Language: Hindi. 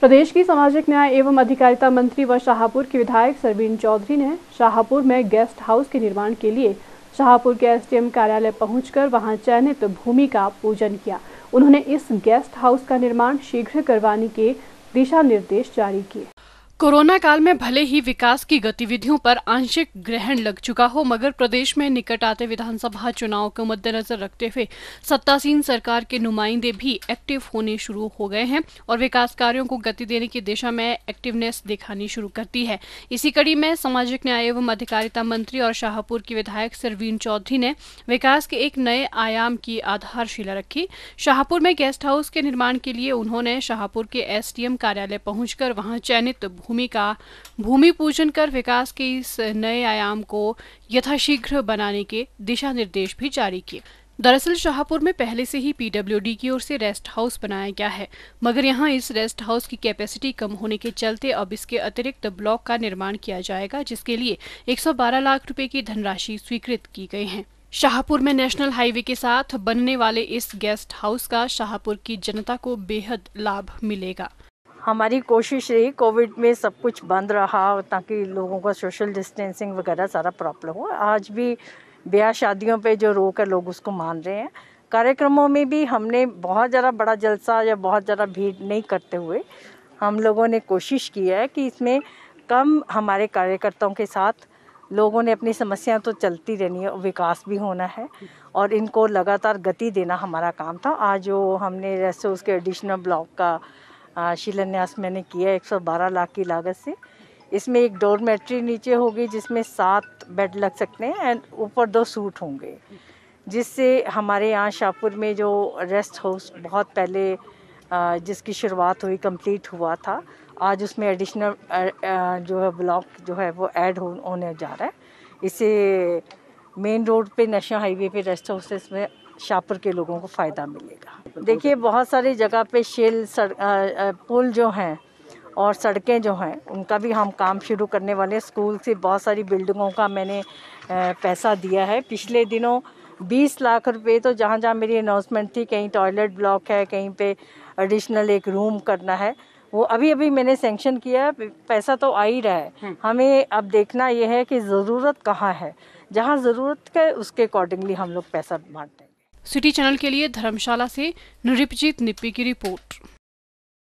प्रदेश की सामाजिक न्याय एवं अधिकारिता मंत्री व शाहपुर के विधायक सरवीन चौधरी ने शाहपुर में गेस्ट हाउस के निर्माण के लिए शाहपुर के एसडीएम कार्यालय पहुंचकर वहां चयनित भूमि का पूजन किया उन्होंने इस गेस्ट हाउस का निर्माण शीघ्र करवाने के दिशा निर्देश जारी किए कोरोना काल में भले ही विकास की गतिविधियों पर आंशिक ग्रहण लग चुका हो मगर प्रदेश में निकट आते विधानसभा चुनाव के मद्देनजर रखते हुए सत्तासीन सरकार के नुमाइंदे भी एक्टिव होने शुरू हो गए हैं और विकास कार्यों को गति देने की दिशा में एक्टिवनेस दिखानी शुरू करती है इसी कड़ी में सामाजिक न्याय एवं अधिकारिता मंत्री और शाहपुर की विधायक सरवीन चौधरी ने विकास के एक नए आयाम की आधारशिला रखी शाहपुर में गेस्ट हाउस के निर्माण के लिए उन्होंने शाहपुर के एसडीएम कार्यालय पहुंचकर वहां चयनित भूमि का भूमि पूजन कर विकास के इस नए आयाम को यथाशीघ्र बनाने के दिशा निर्देश भी जारी किए दरअसल शाहपुर में पहले से ही पीडब्ल्यूडी की ओर से रेस्ट हाउस बनाया गया है मगर यहां इस रेस्ट हाउस की कैपेसिटी कम होने के चलते अब इसके अतिरिक्त ब्लॉक का निर्माण किया जाएगा जिसके लिए 112 लाख रुपए की धनराशि स्वीकृत की गई है शाहपुर में नेशनल हाईवे के साथ बनने वाले इस गेस्ट हाउस का शाहपुर की जनता को बेहद लाभ मिलेगा हमारी कोशिश रही कोविड में सब कुछ बंद रहा ताकि लोगों का सोशल डिस्टेंसिंग वगैरह सारा प्रॉब्लम हो आज भी ब्याह शादियों पे जो रोक है लोग उसको मान रहे हैं कार्यक्रमों में भी हमने बहुत ज़्यादा बड़ा जलसा या बहुत ज़्यादा भीड़ नहीं करते हुए हम लोगों ने कोशिश की है कि इसमें कम हमारे कार्यकर्ताओं के साथ लोगों ने अपनी समस्याएं तो चलती रहनी है विकास भी होना है और इनको लगातार गति देना हमारा काम था आज जो हमने रेसोर्स के एडिशनल ब्लॉक का शिलान्यास मैंने किया 112 लाख की लागत से इसमें एक डोरमेट्री नीचे होगी जिसमें सात बेड लग सकते हैं एंड ऊपर दो सूट होंगे जिससे हमारे यहाँ शाहपुर में जो रेस्ट हाउस बहुत पहले जिसकी शुरुआत हुई कंप्लीट हुआ था आज उसमें एडिशनल जो है ब्लॉक जो है वो ऐड होने जा रहा है इसे मेन रोड पे नेशनल हाईवे पे रेस्ट हाउसेस में शाहपुर के लोगों को फ़ायदा मिलेगा देखिए बहुत सारी जगह पे शेल सड़ पुल जो हैं और सड़कें जो हैं उनका भी हम काम शुरू करने वाले स्कूल से बहुत सारी बिल्डिंगों का मैंने पैसा दिया है पिछले दिनों बीस लाख रुपए तो जहाँ जहाँ मेरी अनाउंसमेंट थी कहीं टॉयलेट ब्लॉक है कहीं पे एडिशनल एक रूम करना है वो अभी अभी मैंने सेंक्शन किया है पैसा तो आ ही रहा है हम्म। हमें अब देखना यह है कि ज़रूरत कहाँ है जहाँ ज़रूरत है उसके अकॉर्डिंगली हम लोग पैसा बांटते हैं सिटी चैनल के लिए धर्मशाला से नृपजीत निप्पी की रिपोर्ट